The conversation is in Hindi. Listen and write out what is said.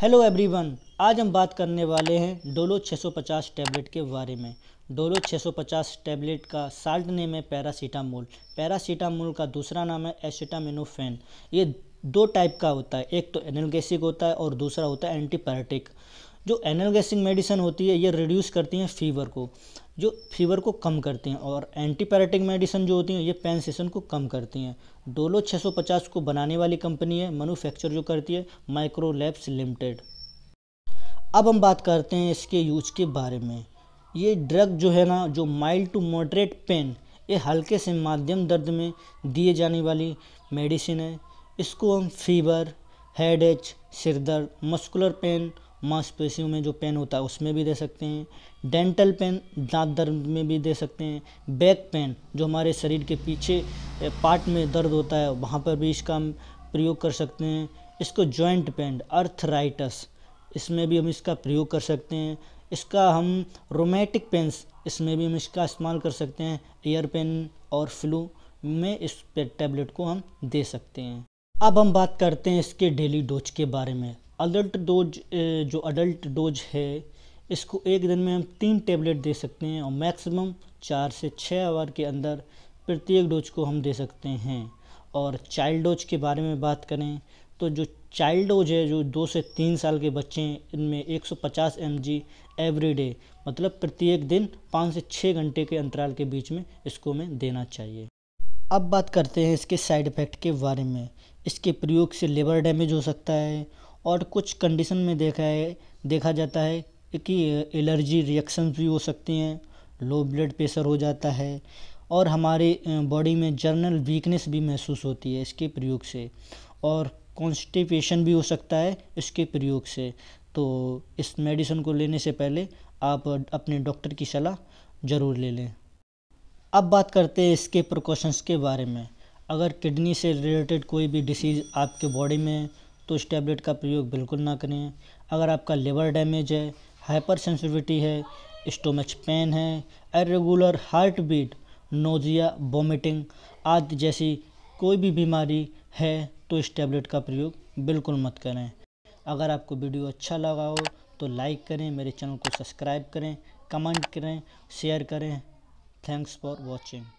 हेलो एवरीवन आज हम बात करने वाले हैं डोलो 650 टैबलेट के बारे में डोलो 650 टैबलेट का साल्ट नेम है पैरासीटामोल पैरासीटामोल का दूसरा नाम है एसिटामिनोफेन ये दो टाइप का होता है एक तो एनलगेसिक होता है और दूसरा होता है एंटीपायरेटिक जो एनलगेसिक मेडिसिन होती है ये रिड्यूस करती हैं फीवर को जो फीवर को कम करती हैं और एंटीपैरेटिक मेडिसिन जो होती हैं ये पेन सेशन को कम करती हैं डोलो 650 को बनाने वाली कंपनी है मैनुफैक्चर जो करती है माइक्रोलैब्स लिमिटेड अब हम बात करते हैं इसके यूज के बारे में ये ड्रग जो है ना जो माइल्ड टू मॉडरेट पेन ये हल्के से माध्यम दर्द में दिए जाने वाली मेडिसिन है इसको हम फीवर हेड एच सिरदर्द मस्कुलर पेन मांसपेशियों में जो पेन होता है उसमें भी दे सकते हैं डेंटल पेन दांत दर्द में भी दे सकते हैं बैक पेन जो हमारे शरीर के पीछे पार्ट में दर्द होता है वहाँ पर भी इसका हम प्रयोग कर सकते हैं इसको जॉइंट पेन अर्थराइटस इसमें भी हम इसका प्रयोग कर सकते हैं इसका हम रोमेटिक पेंस इसमें भी हम इसका इस्तेमाल कर सकते हैं एयर पेन और फ्लू में इस टैबलेट को हम दे सकते हैं अब हम बात करते हैं इसके डेली डोज के बारे में अडल्ट डोज eh, जो अडल्ट डोज है इसको एक दिन में हम तीन टेबलेट दे सकते हैं और मैक्सिमम चार से छः आवर के अंदर प्रत्येक डोज को हम दे सकते हैं और चाइल्ड डोज के बारे में बात करें तो जो चाइल्ड डोज है जो दो से तीन साल के बच्चे हैं इनमें 150 सौ पचास एम जी एवरी डे मतलब प्रत्येक दिन पाँच से छः घंटे के अंतराल के बीच में इसको हमें देना चाहिए अब बात करते हैं इसके साइड इफ़ेक्ट के बारे में इसके प्रयोग से लिवर डैमेज हो सकता है और कुछ कंडीशन में देखा है देखा जाता है कि एलर्जी रिएक्शंस भी हो सकते हैं लो ब्लड प्रेशर हो जाता है और हमारे बॉडी में जर्नल वीकनेस भी महसूस होती है इसके प्रयोग से और कॉन्स्टिपेशन भी हो सकता है इसके प्रयोग से तो इस मेडिसिन को लेने से पहले आप अपने डॉक्टर की सलाह ज़रूर ले लें अब बात करते हैं इसके प्रिकॉशंस के बारे में अगर किडनी से रिलेटेड कोई भी डिसीज़ आपके बॉडी में तो उस टैबलेट का प्रयोग बिल्कुल ना करें अगर आपका लिवर डैमेज है हाइपर सेंसिटिविटी है स्टोमच पेन है irregular heart beat nausea vomiting आदि जैसी कोई भी बीमारी है तो इस टैबलेट का प्रयोग बिल्कुल मत करें अगर आपको वीडियो अच्छा लगा हो तो लाइक करें मेरे चैनल को सब्सक्राइब करें कमेंट करें शेयर करें थैंक्स फॉर वॉचिंग